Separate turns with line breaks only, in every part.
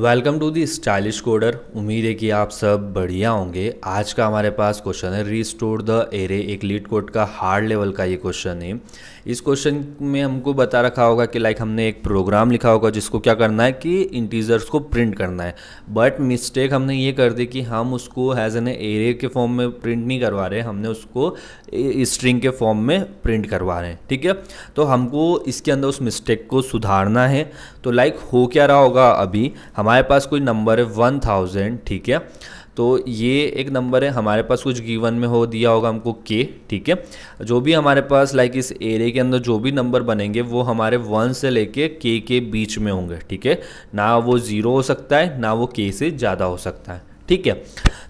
welcome to the stylish coder उम्मीद है कि आप सब बढ़िया होंगे आज का हमारे पास क्वेश्चन है रीस्टोर द एरे एक लीड कोड का हार्ड लेवल का ये क्वेश्चन है इस क्वेश्चन में हमको बता रखा होगा कि लाइक हमने एक प्रोग्राम लिखा होगा जिसको क्या करना है कि इंटीजर्स को प्रिंट करना है बट मिस्टेक हमने ये कर दी कि हम उसको हैज़ एन एरे के फॉर्म में प्रिंट नहीं करवा रहे हमने उसको स्ट्रिंग के फॉर्म में प्रिंट करवा रहे हैं ठीक है तो हमको इसके अंदर उस मिस्टेक को सुधारना है तो लाइक हो क्या रहा होगा अभी हम हमारे पास कोई नंबर है वन थाउजेंड ठीक है तो ये एक नंबर है हमारे पास कुछ गिवन में हो दिया होगा हमको के ठीक है जो भी हमारे पास लाइक इस एरे के अंदर जो भी नंबर बनेंगे वो हमारे वन से लेके के के बीच में होंगे ठीक है ना वो ज़ीरो हो सकता है ना वो के से ज़्यादा हो सकता है ठीक है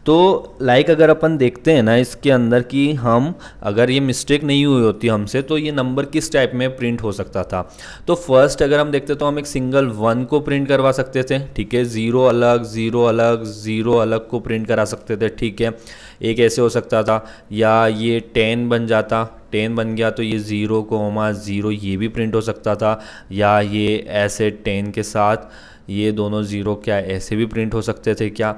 तो लाइक अगर अपन देखते हैं ना इसके अंदर कि हम अगर ये मिस्टेक नहीं हुई होती हमसे तो ये नंबर किस टाइप में प्रिंट हो सकता था तो फर्स्ट अगर हम देखते तो हम एक सिंगल वन को प्रिंट करवा सकते थे ठीक है ज़ीरो अलग ज़ीरो अलग ज़ीरो अलग को प्रिंट करा सकते थे ठीक है एक ऐसे हो सकता था या ये टेन बन जाता टेन बन गया तो ये ज़ीरो कोमा ज़ीरो ये भी प्रिंट हो सकता था या ये ऐसे टेन के साथ ये दोनों ज़ीरो क्या ऐसे भी प्रिंट हो सकते थे क्या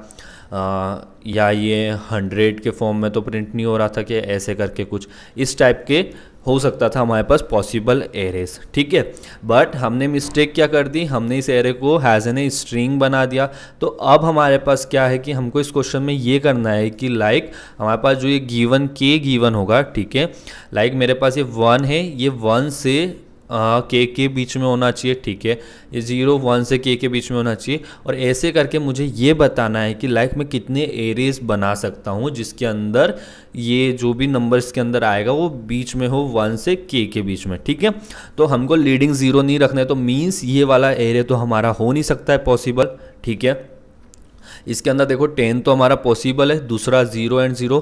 या ये हंड्रेड के फॉर्म में तो प्रिंट नहीं हो रहा था कि ऐसे करके कुछ इस टाइप के हो सकता था हमारे पास पॉसिबल एरेस ठीक है बट हमने मिस्टेक क्या कर दी हमने इस एरे को हैज़ एन ए स्ट्रिंग बना दिया तो अब हमारे पास क्या है कि हमको इस क्वेश्चन में ये करना है कि लाइक like, हमारे पास जो ये गीवन के गीवन होगा ठीक है लाइक मेरे पास ये वन है ये वन से के के बीच में होना चाहिए ठीक है ये ज़ीरो वन से के के बीच में होना चाहिए और ऐसे करके मुझे ये बताना है कि लाइक में कितने एरेज बना सकता हूँ जिसके अंदर ये जो भी नंबर्स के अंदर आएगा वो बीच में हो वन से के के बीच में ठीक है तो हमको लीडिंग ज़ीरो नहीं रखना है तो मीन्स ये वाला एरे तो हमारा हो नहीं सकता है पॉसिबल ठीक है इसके अंदर देखो टेन तो हमारा पॉसिबल है दूसरा ज़ीरो एंड ज़ीरो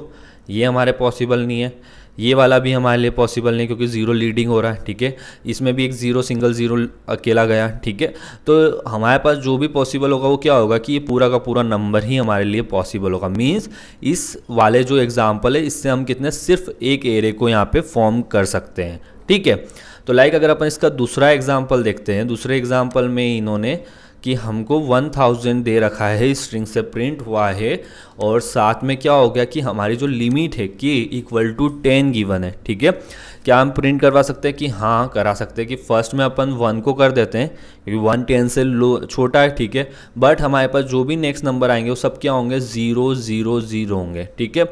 ये हमारे पॉसिबल नहीं है ये वाला भी हमारे लिए पॉसिबल नहीं क्योंकि ज़ीरो लीडिंग हो रहा है ठीक है इसमें भी एक ज़ीरो सिंगल ज़ीरो अकेला गया ठीक है तो हमारे पास जो भी पॉसिबल होगा वो क्या होगा कि ये पूरा का पूरा नंबर ही हमारे लिए पॉसिबल होगा मीन्स इस वाले जो एग्ज़ाम्पल है इससे हम कितने सिर्फ एक एरे को यहाँ पर फॉर्म कर सकते हैं ठीक है तो लाइक अगर अपन इसका दूसरा एग्जाम्पल देखते हैं दूसरे एग्जाम्पल में इन्होंने कि हमको 1000 दे रखा है इस स्ट्रिंग से प्रिंट हुआ है और साथ में क्या हो गया कि हमारी जो लिमिट है के इक्वल टू टेन गिवन है ठीक है क्या हम प्रिंट करवा सकते हैं कि हाँ करा सकते हैं कि फर्स्ट में अपन वन को कर देते हैं क्योंकि वन टेन से लो छोटा है ठीक है बट हमारे पास जो भी नेक्स्ट नंबर आएंगे वो सब क्या होंगे ज़ीरो ज़ीरो ज़ीरो होंगे ठीक है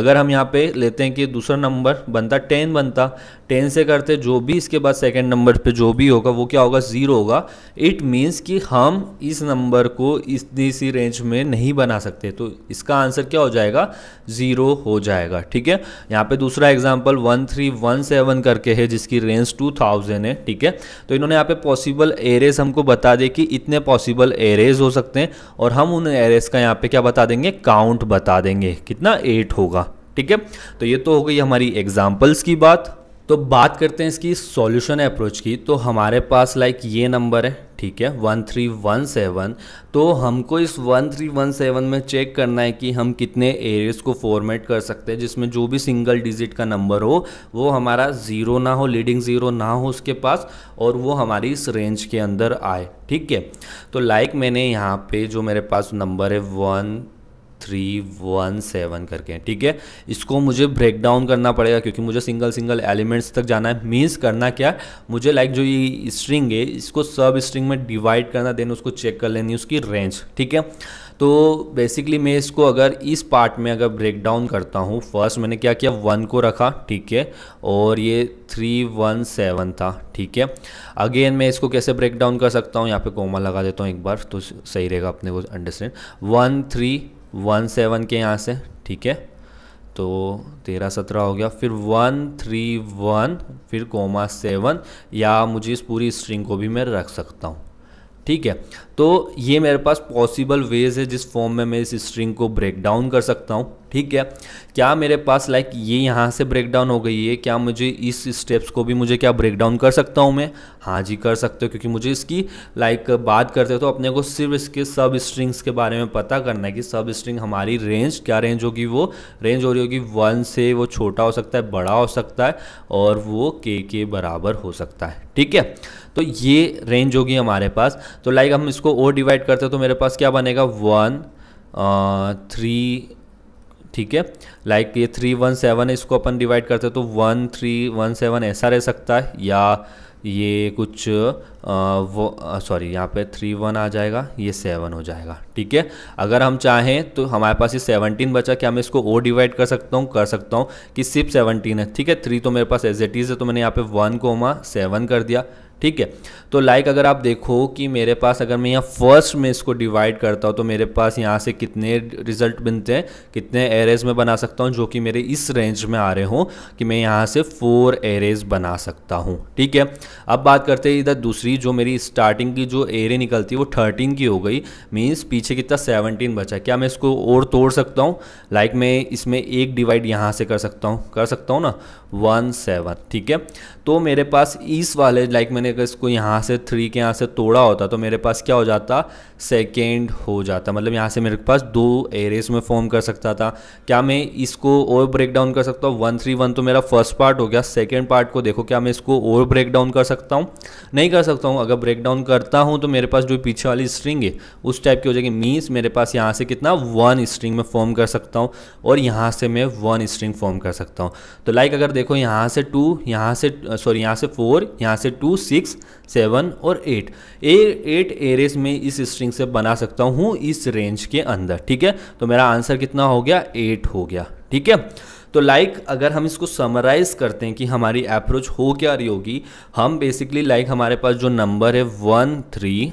अगर हम यहाँ पे लेते हैं कि दूसरा नंबर बनता टेन बनता टेन से करते जो भी इसके बाद सेकेंड नंबर पर जो भी होगा वो क्या होगा ज़ीरो होगा इट मीन्स कि हम इस नंबर को इतनी सी रेंज में नहीं बना सकते तो इसका आंसर क्या हो जाएगा ज़ीरो हो जाएगा ठीक है यहाँ पे दूसरा एग्जाम्पल वन थ्री वन से सेवन करके है जिसकी रेंज टू थाउजेंड है ठीक है तो इन्होंने यहाँ पे पॉसिबल एरेज हमको बता दे कि इतने पॉसिबल एरेज हो सकते हैं और हम उन एरेज का यहाँ पे क्या बता देंगे काउंट बता देंगे कितना एट होगा ठीक है तो ये तो हो गई हमारी एग्जाम्पल्स की बात तो बात करते हैं इसकी सॉल्यूशन अप्रोच की तो हमारे पास लाइक ये नंबर है ठीक है वन थ्री वन सेवन तो हमको इस वन थ्री वन सेवन में चेक करना है कि हम कितने एरियज को फॉर्मेट कर सकते हैं जिसमें जो भी सिंगल डिजिट का नंबर हो वो हमारा ज़ीरो ना हो लीडिंग ज़ीरो ना हो उसके पास और वो हमारी इस रेंज के अंदर आए ठीक है तो लाइक मैंने यहाँ पे जो मेरे पास नंबर है वन थ्री वन सेवन करके हैं ठीक है इसको मुझे ब्रेक डाउन करना पड़ेगा क्योंकि मुझे सिंगल सिंगल एलिमेंट्स तक जाना है मीन्स करना क्या मुझे लाइक like जो ये स्ट्रिंग है इसको सब स्ट्रिंग में डिवाइड करना देन उसको चेक कर लेनी उसकी रेंज ठीक है तो बेसिकली मैं इसको अगर इस पार्ट में अगर ब्रेक डाउन करता हूँ फर्स्ट मैंने क्या किया वन को रखा ठीक है और ये थ्री वन सेवन था ठीक है अगेन मैं इसको कैसे ब्रेक डाउन कर सकता हूँ यहाँ पे कोमा लगा देता हूँ एक बार तो सही रहेगा अपने को understand one three one seven के यहाँ से ठीक है तो तेरह सत्रह हो गया फिर वन थ्री वन फिर कोमा सेवन या मुझे इस पूरी स्ट्रिंग को भी मैं रख सकता हूँ ठीक है तो ये मेरे पास पॉसिबल वेज है जिस फॉर्म में मैं इस स्ट्रिंग को ब्रेक डाउन कर सकता हूँ ठीक है क्या मेरे पास लाइक ये यहाँ से ब्रेक डाउन हो गई है क्या मुझे इस स्टेप्स को भी मुझे क्या ब्रेक डाउन कर सकता हूँ मैं हाँ जी कर सकते हो क्योंकि मुझे इसकी लाइक बात करते तो अपने को सिर्फ इसके सब स्ट्रिंग्स के बारे में पता करना है कि सब स्ट्रिंग हमारी रेंज क्या रेंज होगी वो रेंज हो रही होगी वन से वो छोटा हो सकता है बड़ा हो सकता है और वो के के बराबर हो सकता है ठीक है तो ये रेंज होगी हमारे पास तो लाइक हम इसको और डिवाइड करते हैं तो मेरे पास क्या बनेगा वन थ्री ठीक है लाइक ये थ्री वन सेवन है इसको अपन डिवाइड करते हैं तो वन थ्री वन सेवन ऐसा रह सकता है या ये कुछ आ, वो सॉरी यहाँ पे थ्री वन आ जाएगा ये सेवन हो जाएगा ठीक है अगर हम चाहें तो हमारे पास ये सेवनटीन बचा क्या मैं इसको ओ डिवाइड कर सकता हूँ कर सकता हूँ कि सिर्फ सेवनटीन है ठीक है थ्री तो मेरे पास एज एट इज़ है तो मैंने यहाँ पे वन कोमा सेवन कर दिया ठीक है तो लाइक अगर आप देखो कि मेरे पास अगर मैं यहाँ फर्स्ट में इसको डिवाइड करता हूँ तो मेरे पास यहाँ से कितने रिजल्ट बनते हैं कितने एरेज में बना सकता हूँ जो कि मेरे इस रेंज में आ रहे हों कि मैं यहाँ से फोर एरेज बना सकता हूँ ठीक है अब बात करते हैं इधर दूसरी जो मेरी स्टार्टिंग की जो एरे निकलती है वो थर्टीन की हो गई मीन्स पीछे कितना सेवनटीन बचा क्या मैं इसको और तोड़ सकता हूँ लाइक मैं इसमें एक डिवाइड यहाँ से कर सकता हूँ कर सकता हूँ ना वन सेवन ठीक है तो मेरे पास इस वाले लाइक मैंने अगर इसको यहाँ से थ्री के यहाँ से तोड़ा होता तो मेरे पास क्या हो जाता सेकेंड हो जाता मतलब यहाँ से मेरे पास दो एरेज में फॉर्म कर सकता था क्या मैं इसको और ब्रेक डाउन कर सकता हूँ वन थ्री वन तो मेरा फर्स्ट पार्ट हो गया सेकेंड पार्ट को देखो क्या मैं इसको और ब्रेक डाउन कर सकता हूँ नहीं कर सकता हूँ अगर ब्रेक डाउन करता हूँ तो मेरे पास जो पीछे वाली स्ट्रिंग है उस टाइप की हो जाएगी मीन्स मेरे पास यहाँ से कितना वन स्ट्रिंग में फॉर्म कर सकता हूँ और यहाँ से मैं वन स्ट्रिंग फॉर्म कर सकता हूँ तो लाइक अगर देखो यहाँ से टू यहाँ से सॉरी यहाँ से फोर यहाँ से टू सिक्स सेवन और एट ए एट एरेस में इस स्ट्रिंग से बना सकता हूँ इस रेंज के अंदर ठीक है तो मेरा आंसर कितना हो गया एट हो गया ठीक है तो लाइक like, अगर हम इसको समराइज करते हैं कि हमारी अप्रोच हो क्या रही होगी हम बेसिकली लाइक like, हमारे पास जो नंबर है वन थ्री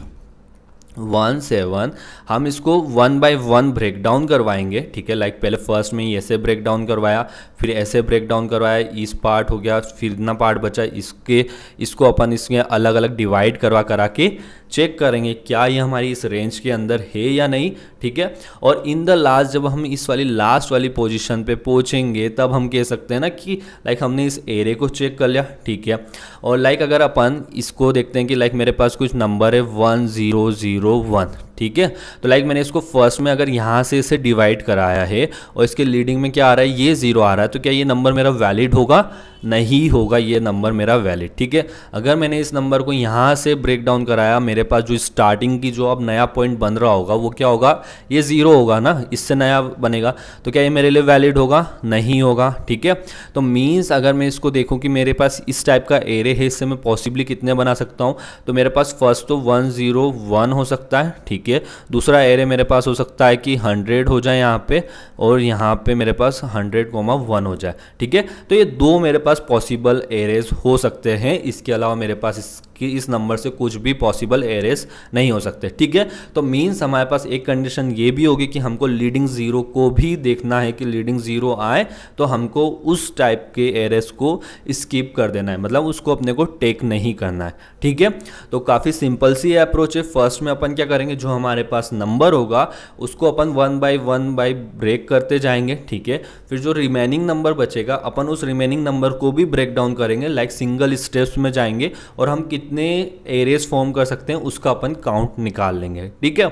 वन सेवन हम इसको one by one break down करवाएंगे ठीक है लाइक पहले फर्स्ट में ही ऐसे ब्रेक डाउन करवाया फिर ऐसे ब्रेक डाउन करवाया इस पार्ट हो गया फिर इतना पार्ट बचा इसके इसको अपन इसमें अलग अलग डिवाइड करवा करा के चेक करेंगे क्या ये हमारी इस रेंज के अंदर है या नहीं ठीक है और इन द लास्ट जब हम इस वाली लास्ट वाली पोजीशन पे पहुँचेंगे तब हम कह सकते हैं ना कि लाइक हमने इस एरे को चेक कर लिया ठीक है और लाइक अगर अपन इसको देखते हैं कि लाइक मेरे पास कुछ नंबर है वन ज़ीरो ज़ीरो वन ठीक है तो लाइक मैंने इसको फर्स्ट में अगर यहाँ से इसे डिवाइड कराया है और इसके लीडिंग में क्या आ रहा है ये ज़ीरो आ रहा है तो क्या ये नंबर मेरा वैलिड होगा नहीं होगा ये नंबर मेरा वैलिड ठीक है अगर मैंने इस नंबर को यहाँ से ब्रेक डाउन कराया मेरे पास जो स्टार्टिंग की जो अब नया पॉइंट बन रहा होगा वो क्या होगा ये ज़ीरो होगा ना इससे नया बनेगा तो क्या ये मेरे लिए वैलिड होगा नहीं होगा ठीक है तो मीन्स अगर मैं इसको देखूँ कि मेरे पास इस टाइप का एरे है इससे मैं पॉसिबली कितने बना सकता हूँ तो मेरे पास फर्स्ट तो वन ज़ीरो वन हो सकता है ठीक ठीक है दूसरा एरे मेरे पास हो सकता है कि हंड्रेड हो जाए यहाँ पे और यहाँ पे मेरे पास हंड्रेड कोमा वन हो जाए ठीक है तो ये दो मेरे पास पॉसिबल एरेज हो सकते हैं इसके अलावा मेरे पास इस कि इस नंबर से कुछ भी पॉसिबल एरेस नहीं हो सकते ठीक है तो मीन्स हमारे पास एक कंडीशन ये भी होगी कि हमको लीडिंग ज़ीरो को भी देखना है कि लीडिंग ज़ीरो आए तो हमको उस टाइप के एरेस को स्किप कर देना है मतलब उसको अपने को टेक नहीं करना है ठीक है तो काफ़ी सिंपल सी अप्रोच है फर्स्ट में अपन क्या करेंगे जो हमारे पास नंबर होगा उसको अपन one by one by break करते जाएंगे ठीक है फिर जो रिमेनिंग नंबर बचेगा अपन उस रिमेनिंग नंबर को भी ब्रेक डाउन करेंगे लाइक सिंगल स्टेप्स में जाएंगे और हम कितने कितने एरेज फॉर्म कर सकते हैं उसका अपन काउंट निकाल लेंगे ठीक है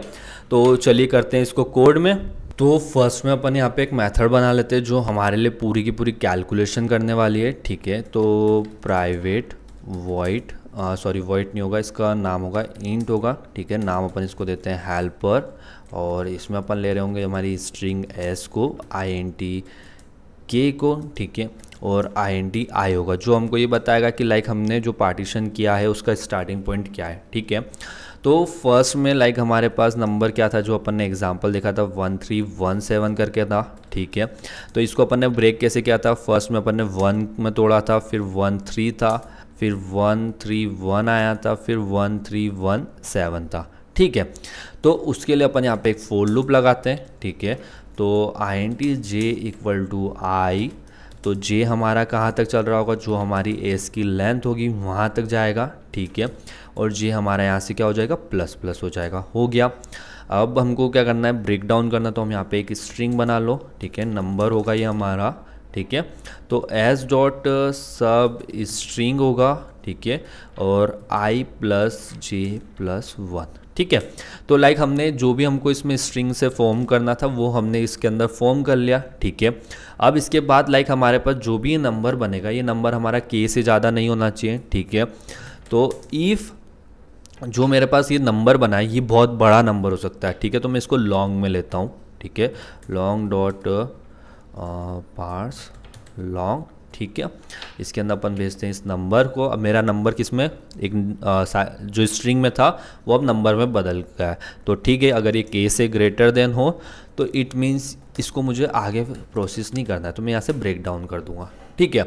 तो चलिए करते हैं इसको कोड में तो फर्स्ट में अपन यहाँ पे एक मेथड बना लेते हैं जो हमारे लिए पूरी की पूरी कैलकुलेशन करने वाली है ठीक है तो प्राइवेट वाइट सॉरी वाइट नहीं होगा इसका नाम होगा इंट होगा ठीक है नाम अपन इसको देते हैं हेल्पर और इसमें अपन ले रहे होंगे हमारी स्ट्रिंग एस को आई एन टी के को ठीक है और आई एन टी आई होगा जो हमको ये बताएगा कि लाइक हमने जो पार्टीशन किया है उसका स्टार्टिंग पॉइंट क्या है ठीक है तो फर्स्ट में लाइक हमारे पास नंबर क्या था जो अपन ने एग्जाम्पल देखा था वन थ्री वन सेवन करके था ठीक है तो इसको अपन ने ब्रेक कैसे किया था फर्स्ट में अपन ने वन में तोड़ा था फिर वन थ्री था फिर वन थ्री वन आया था फिर वन थ्री वन सेवन था ठीक है तो उसके लिए अपन यहाँ पे एक फोर लूप लगाते हैं ठीक है तो I N T J equal to I तो जे हमारा कहाँ तक चल रहा होगा जो हमारी एस की लेंथ होगी वहाँ तक जाएगा ठीक है और जे हमारा यहाँ से क्या हो जाएगा प्लस प्लस हो जाएगा हो गया अब हमको क्या करना है ब्रेक डाउन करना तो हम यहाँ पे एक स्ट्रिंग बना लो ठीक है नंबर होगा ये हमारा ठीक है तो एस डॉट सब स्ट्रिंग होगा ठीक है और I plus J plus one ठीक है तो लाइक हमने जो भी हमको इसमें स्ट्रिंग से फॉर्म करना था वो हमने इसके अंदर फॉर्म कर लिया ठीक है अब इसके बाद लाइक हमारे पास जो भी नंबर बनेगा ये नंबर हमारा के से ज़्यादा नहीं होना चाहिए ठीक है तो ईफ़ जो मेरे पास ये नंबर बना है ये बहुत बड़ा नंबर हो सकता है ठीक है तो मैं इसको लॉन्ग में लेता हूँ ठीक है लॉन्ग डॉट पार्स लॉन्ग ठीक है इसके अंदर अपन भेजते हैं इस नंबर को अब मेरा नंबर किस में एक आ, जो स्ट्रिंग में था वो अब नंबर में बदल गया है तो ठीक है अगर ये के से ग्रेटर देन हो तो इट मीन्स इसको मुझे आगे प्रोसेस नहीं करना है तो मैं यहाँ से ब्रेक डाउन कर दूँगा ठीक है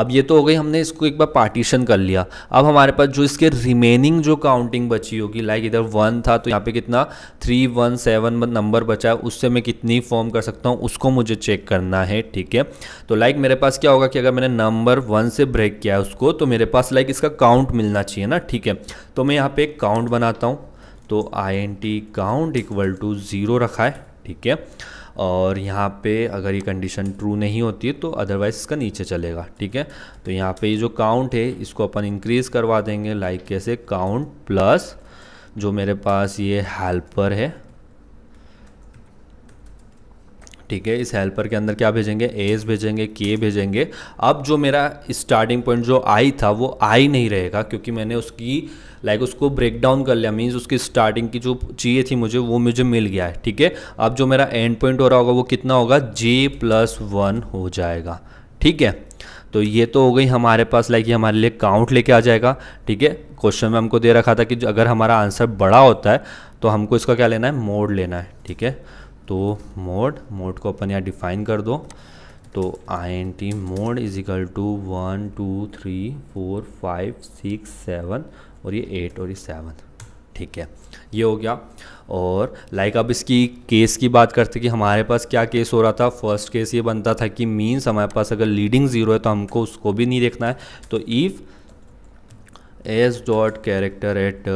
अब ये तो हो गई हमने इसको एक बार पार्टीशन कर लिया अब हमारे पास जो इसके रिमेनिंग जो काउंटिंग बची होगी लाइक इधर वन था तो यहाँ पे कितना थ्री वन सेवन नंबर बचा है उससे मैं कितनी फॉर्म कर सकता हूँ उसको मुझे चेक करना है ठीक है तो लाइक मेरे पास क्या होगा कि अगर मैंने नंबर वन से ब्रेक किया है उसको तो मेरे पास लाइक इसका काउंट मिलना चाहिए ना ठीक है तो मैं यहाँ पर एक काउंट बनाता हूँ तो I N T count equal to zero रखा है ठीक है और यहाँ पे अगर ये कंडीशन ट्रू नहीं होती है तो अदरवाइज़ इसका नीचे चलेगा ठीक है तो यहाँ पे ये जो काउंट है इसको अपन इंक्रीज़ करवा देंगे लाइक कैसे काउंट प्लस जो मेरे पास ये हेल्पर है ठीक है इस हेल्पर के अंदर क्या भेजेंगे एस भेजेंगे के भेजेंगे अब जो मेरा स्टार्टिंग पॉइंट जो आई था वो आई नहीं रहेगा क्योंकि मैंने उसकी लाइक उसको ब्रेक डाउन कर लिया मीन्स उसकी स्टार्टिंग की जो चाहिए थी मुझे वो मुझे मिल गया है ठीक है अब जो मेरा एंड पॉइंट हो रहा होगा वो कितना होगा जे प्लस वन हो जाएगा ठीक है तो ये तो हो गई हमारे पास लाइक ये हमारे लिए काउंट लेके आ जाएगा ठीक है क्वेश्चन में हमको दे रखा था कि अगर हमारा आंसर बड़ा होता है तो हमको इसका क्या लेना है मोड लेना है ठीक है तो मोड मोड को अपन यहाँ डिफाइन कर दो तो I N T mod is equal to one two three four five six seven और ये एट और ये सेवन ठीक है ये हो गया और लाइक अब इसकी केस की बात करते कि हमारे पास क्या केस हो रहा था फर्स्ट केस ये बनता था कि मीन्स हमारे पास अगर लीडिंग ज़ीरो है तो हमको उसको भी नहीं देखना है तो if S dot character at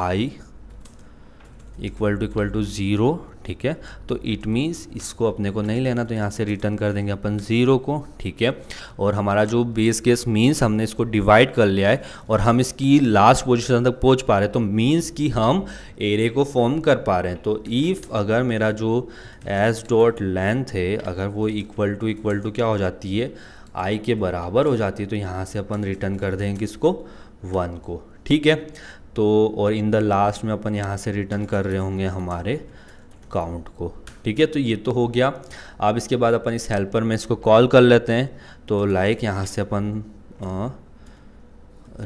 I equal to equal to zero ठीक है तो इट मीन्स इसको अपने को नहीं लेना तो यहाँ से रिटर्न कर देंगे अपन ज़ीरो को ठीक है और हमारा जो बेस केस मीन्स हमने इसको डिवाइड कर लिया है और हम इसकी लास्ट पोजीशन तक पहुँच पा रहे हैं तो मीन्स कि हम एरे को फॉर्म कर पा रहे हैं तो ईफ़ अगर मेरा जो एस डॉट लेंथ है अगर वो इक्वल टू इक्वल टू क्या हो जाती है आई के बराबर हो जाती है तो यहाँ से अपन रिटर्न कर देंगे इसको वन को ठीक है तो और इन द लास्ट में अपन यहाँ से रिटर्न कर रहे होंगे हमारे काउंट को ठीक है तो ये तो हो गया अब इसके बाद अपन इस हेल्पर में इसको कॉल कर लेते हैं तो लाइक यहाँ से अपन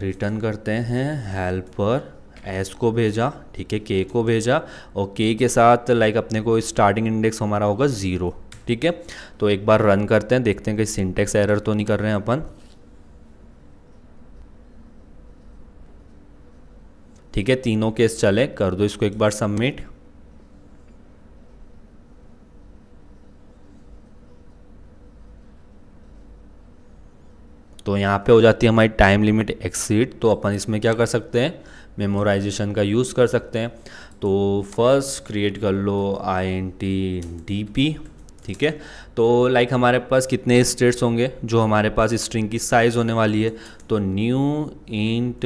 रिटर्न करते हैं हेल्पर एस को भेजा ठीक है के को भेजा और के के साथ लाइक अपने को स्टार्टिंग इंडेक्स हमारा होगा ज़ीरो ठीक है तो एक बार रन करते हैं देखते हैं कि सिंटेक्स एरर तो नहीं कर रहे हैं अपन ठीक है तीनों केस चले कर दो इसको एक बार सबमिट तो यहाँ पे हो जाती है हमारी टाइम लिमिट एक्सीड तो अपन इसमें क्या कर सकते हैं मेमोराइजेशन का यूज़ कर सकते हैं तो फर्स्ट क्रिएट कर लो I N T D P ठीक है तो लाइक हमारे पास कितने स्टेट्स होंगे जो हमारे पास स्ट्रिंग की साइज़ होने वाली है तो new int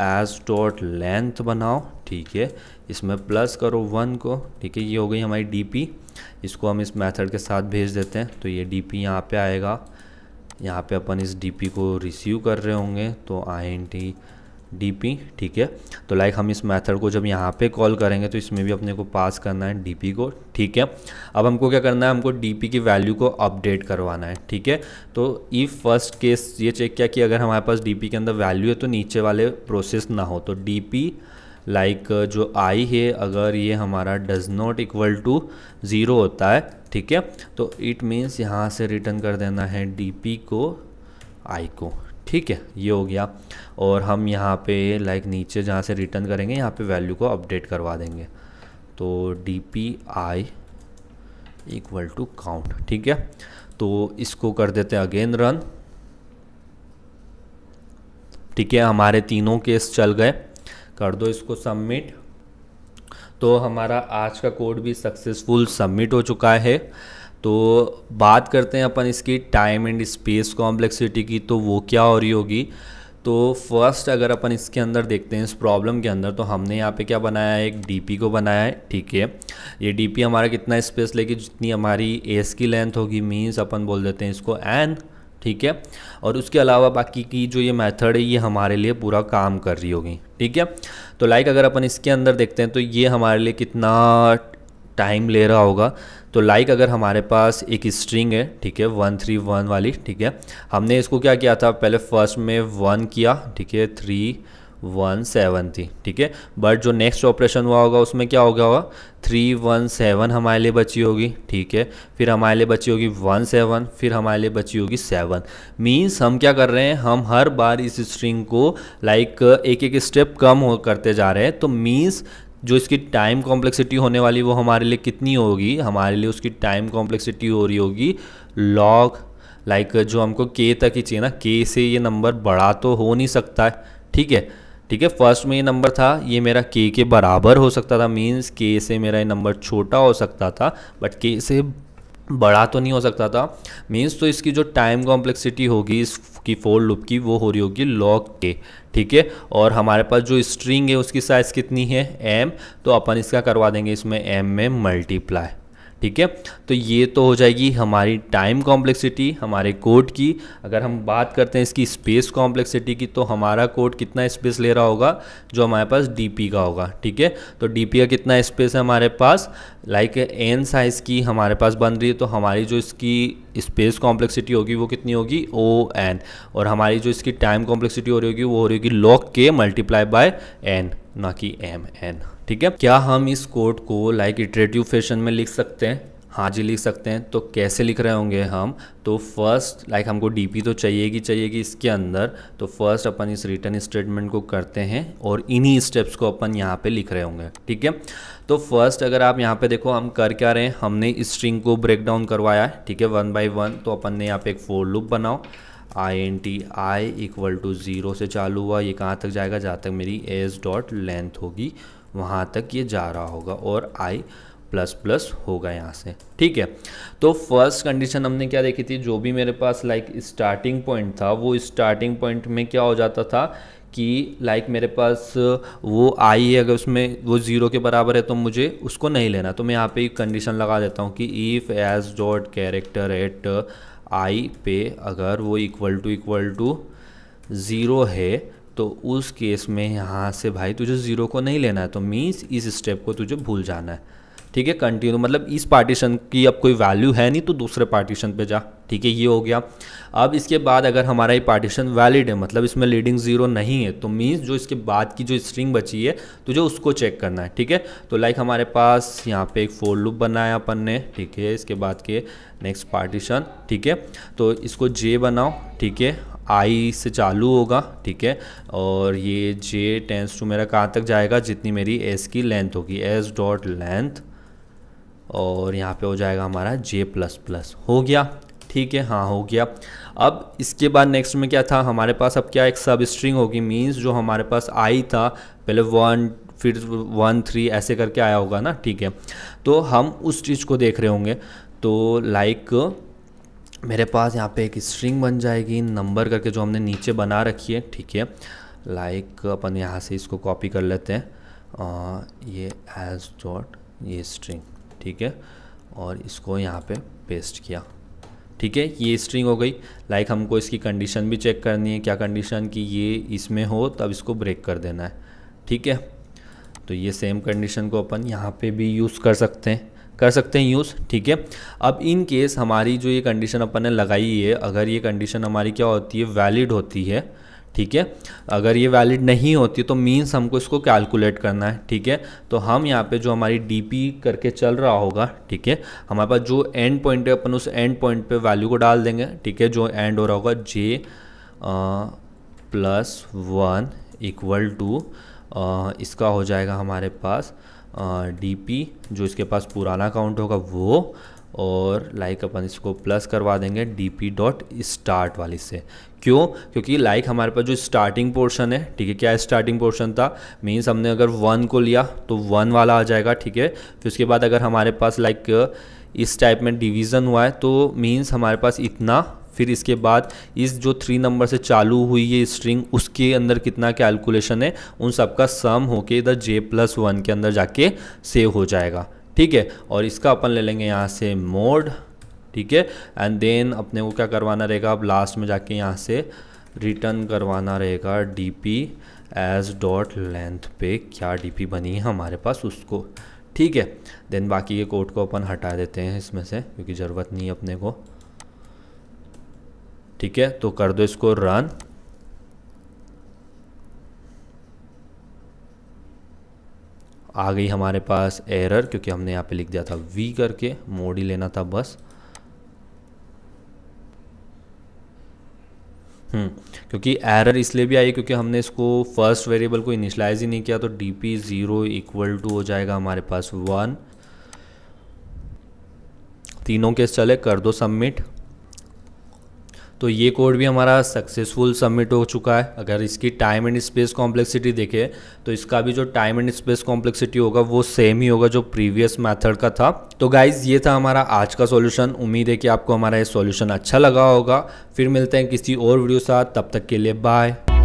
S dot length बनाओ ठीक है इसमें प्लस करो वन को ठीक है ये हो गई हमारी पी इसको हम इस मेथड के साथ भेज देते हैं तो ये डी पी यहाँ पर आएगा यहाँ पे अपन इस पी को रिसीव कर रहे होंगे तो आई एन टी डी ठीक है तो लाइक हम इस मेथड को जब यहाँ पे कॉल करेंगे तो इसमें भी अपने को पास करना है डी को ठीक है अब हमको क्या करना है हमको डी की वैल्यू को अपडेट करवाना है ठीक है तो ई फर्स्ट केस ये चेक किया कि अगर हमारे पास डी के अंदर वैल्यू है तो नीचे वाले प्रोसेस ना हो तो डी लाइक like, जो आई है अगर ये हमारा does not equal to zero होता है ठीक है तो इट मीन्स यहाँ से रिटर्न कर देना है डी को आई को ठीक है ये हो गया और हम यहाँ पे लाइक नीचे जहाँ से रिटर्न करेंगे यहाँ पे वैल्यू को अपडेट करवा देंगे तो D P I equal to count ठीक है तो इसको कर देते हैं अगेन रन ठीक है हमारे तीनों केस चल गए कर दो इसको सबमिट तो हमारा आज का कोड भी सक्सेसफुल सबमिट हो चुका है तो बात करते हैं अपन इसकी टाइम एंड स्पेस कॉम्प्लेक्सिटी की तो वो क्या हो रही होगी तो फर्स्ट अगर अपन इसके अंदर देखते हैं इस प्रॉब्लम के अंदर तो हमने यहाँ पे क्या बनाया है एक डीपी को बनाया है ठीक है ये डीपी हमारा कितना स्पेस लेगी जितनी हमारी एस की लेंथ होगी मीन्स अपन बोल देते हैं इसको एन ठीक है और उसके अलावा बाकी की जो ये मेथड है ये हमारे लिए पूरा काम कर रही होगी ठीक है तो लाइक अगर अपन इसके अंदर देखते हैं तो ये हमारे लिए कितना टाइम ले रहा होगा तो लाइक अगर हमारे पास एक स्ट्रिंग है ठीक है वन थ्री वन वाली ठीक है हमने इसको क्या किया था पहले फर्स्ट में वन किया ठीक है थ्री वन सेवन थी ठीक है बट जो नेक्स्ट ऑपरेशन हुआ होगा उसमें क्या हो गया होगा थ्री वन सेवन हमारे लिए बची होगी ठीक है फिर हमारे लिए बची होगी वन सेवन फिर हमारे लिए बची होगी सेवन मीन्स हम क्या कर रहे हैं हम हर बार इस स्ट्रिंग को लाइक एक एक स्टेप कम हो करते जा रहे हैं तो मीन्स जो इसकी टाइम कॉम्प्लेक्सिटी होने वाली वो हमारे लिए कितनी होगी हमारे लिए उसकी टाइम कॉम्प्लेक्सिटी हो रही होगी लॉग लाइक like, जो हमको के तक ही चाहिए ना के से ये नंबर बड़ा तो हो नहीं सकता है ठीक है ठीक है फर्स्ट में ये नंबर था ये मेरा के के बराबर हो सकता था मींस के से मेरा ये नंबर छोटा हो सकता था बट के से बड़ा तो नहीं हो सकता था मीन्स तो इसकी जो टाइम कॉम्प्लेक्सिटी होगी इसकी फोर लुप की वो हो रही होगी लॉग के ठीक है और हमारे पास जो स्ट्रिंग है उसकी साइज़ कितनी है एम तो अपन इसका करवा देंगे इसमें एम में मल्टीप्लाई ठीक है तो ये तो हो जाएगी हमारी टाइम कॉम्प्लेक्सिटी हमारे कोड की अगर हम बात करते हैं इसकी स्पेस कॉम्प्लेक्सिटी की तो हमारा कोड कितना स्पेस ले रहा होगा जो हमारे पास डीपी का होगा ठीक है तो डीपी का कितना स्पेस है हमारे पास लाइक एन साइज़ की हमारे पास बन रही है तो हमारी जो इसकी स्पेस कॉम्प्लेक्सिटी होगी वो कितनी होगी ओ एन और हमारी जो इसकी टाइम कॉम्प्लेक्सिटी हो रही होगी वो हो रही होगी लॉक के मल्टीप्लाई बाय एन ना कि एम एन ठीक है क्या हम इस कोड को लाइक इटरेटिव फैशन में लिख सकते हैं हाँ जी लिख सकते हैं तो कैसे लिख रहे होंगे हम तो फर्स्ट लाइक हमको डीपी तो चाहिएगी चाहिएगी इसके अंदर तो फर्स्ट अपन इस रिटर्न स्टेटमेंट को करते हैं और इन्हीं स्टेप्स को अपन यहाँ पे लिख रहे होंगे ठीक है तो फर्स्ट अगर आप यहाँ पे देखो हम कर क्या रहे हैं हमने स्ट्रिंग को ब्रेक डाउन करवाया है ठीक है वन बाई वन तो अपन ने यहाँ पे एक फोर लुप बनाओ I N T I equal to zero से चालू हुआ ये कहाँ तक जाएगा जहाँ तक मेरी एस डॉट लेंथ होगी वहाँ तक ये जा रहा होगा और आई प्लस प्लस होगा यहाँ से ठीक है तो फर्स्ट कंडीशन हमने क्या देखी थी जो भी मेरे पास लाइक स्टार्टिंग पॉइंट था वो स्टार्टिंग पॉइंट में क्या हो जाता था कि लाइक मेरे पास वो आई है अगर उसमें वो ज़ीरो के बराबर है तो मुझे उसको नहीं लेना तो मैं यहाँ पे एक कंडीशन लगा देता हूँ कि if S dot character at I पे अगर वो equal to equal to zero है तो उस केस में यहाँ से भाई तुझे ज़ीरो को नहीं लेना है तो मीन्स इस स्टेप को तुझे भूल जाना है ठीक है कंटिन्यू मतलब इस पार्टीशन की अब कोई वैल्यू है नहीं तो दूसरे पार्टीशन पे जा ठीक है ये हो गया अब इसके बाद अगर हमारा ये पार्टीशन वैलिड है मतलब इसमें लीडिंग जीरो नहीं है तो मीन्स जो इसके बाद की जो स्ट्रिंग बची है तो जो उसको चेक करना है ठीक है तो लाइक हमारे पास यहाँ पे एक फोर लूप बनाया अपन ने ठीक है इसके बाद के नेक्स्ट पार्टीशन ठीक है तो इसको जे बनाओ ठीक है आई से चालू होगा ठीक है और ये जे टेंस टू मेरा कहाँ तक जाएगा जितनी मेरी एस की लेंथ होगी एस डॉट लेंथ और यहाँ पे हो जाएगा हमारा जे प्लस प्लस हो गया ठीक है हाँ हो गया अब इसके बाद नेक्स्ट में क्या था हमारे पास अब क्या एक सब स्ट्रिंग होगी मीन्स जो हमारे पास आई था पहले वन फिर वन थ्री ऐसे करके आया होगा ना ठीक है तो हम उस चीज़ को देख रहे होंगे तो लाइक मेरे पास यहाँ पे एक स्ट्रिंग बन जाएगी नंबर करके जो हमने नीचे बना रखी है ठीक है लाइक अपन यहाँ से इसको कॉपी कर लेते हैं आ, ये एज डॉट ये स्ट्रिंग ठीक है और इसको यहाँ पे पेस्ट किया ठीक है ये स्ट्रिंग हो गई लाइक हमको इसकी कंडीशन भी चेक करनी है क्या कंडीशन कि ये इसमें हो तब इसको ब्रेक कर देना है ठीक है तो ये सेम कंडीशन को अपन यहाँ पे भी यूज़ कर सकते हैं कर सकते हैं यूज़ ठीक है अब इन केस हमारी जो ये कंडीशन अपन ने लगाई है अगर ये कंडीशन हमारी क्या होती है वैलिड होती है ठीक है अगर ये वैलिड नहीं होती तो मीन्स हमको इसको कैलकुलेट करना है ठीक है तो हम यहाँ पे जो हमारी डी करके चल रहा होगा ठीक है हमारे पास जो एंड पॉइंट है अपन उस एंड पॉइंट पे वैल्यू को डाल देंगे ठीक है जो एंड हो रहा होगा J plus one equal to इसका हो जाएगा हमारे पास डी uh, पी जो इसके पास पुराना अकाउंट होगा वो और लाइक like अपन इसको प्लस करवा देंगे डी पी डॉट स्टार्ट वाली से क्यों क्योंकि लाइक like हमारे पास जो स्टार्टिंग पोर्शन है ठीक है क्या स्टार्टिंग पोर्शन था मीन्स हमने अगर वन को लिया तो वन वाला आ जाएगा ठीक है फिर उसके बाद अगर हमारे पास लाइक like, इस टाइप में डिवीज़न हुआ है तो मीन्स हमारे पास इतना फिर इसके बाद इस जो थ्री नंबर से चालू हुई ये स्ट्रिंग उसके अंदर कितना कैलकुलेशन है उन सबका सम होके इधर जे प्लस वन के अंदर जाके सेव हो जाएगा ठीक है और इसका अपन ले लेंगे यहाँ से मोड ठीक है एंड देन अपने को क्या करवाना रहेगा अब लास्ट में जाके यहाँ से रिटर्न करवाना रहेगा D P S dot length पे क्या डी पी बनी है हमारे पास उसको ठीक है देन बाकी के कोड को अपन हटा देते हैं इसमें से क्योंकि ज़रूरत नहीं है अपने को ठीक है तो कर दो इसको रन आ गई हमारे पास एरर क्योंकि हमने यहाँ पे लिख दिया था वी करके मोड ही लेना था बस हम्म क्योंकि एरर इसलिए भी आई क्योंकि हमने इसको फर्स्ट वेरिएबल को इनिशलाइज ही नहीं किया तो D P zero equal to हो जाएगा हमारे पास वन तीनों केस चले कर दो सबमिट तो ये कोड भी हमारा सक्सेसफुल सबमिट हो चुका है अगर इसकी टाइम एंड स्पेस कॉम्प्लेक्सिटी देखें तो इसका भी जो टाइम एंड स्पेस कॉम्प्लेक्सिटी होगा वो सेम ही होगा जो प्रीवियस मैथड का था तो गाइज ये था हमारा आज का सॉल्यूशन उम्मीद है कि आपको हमारा ये सॉल्यूशन अच्छा लगा होगा फिर मिलते हैं किसी और वीडियो साथ तब तक के लिए बाय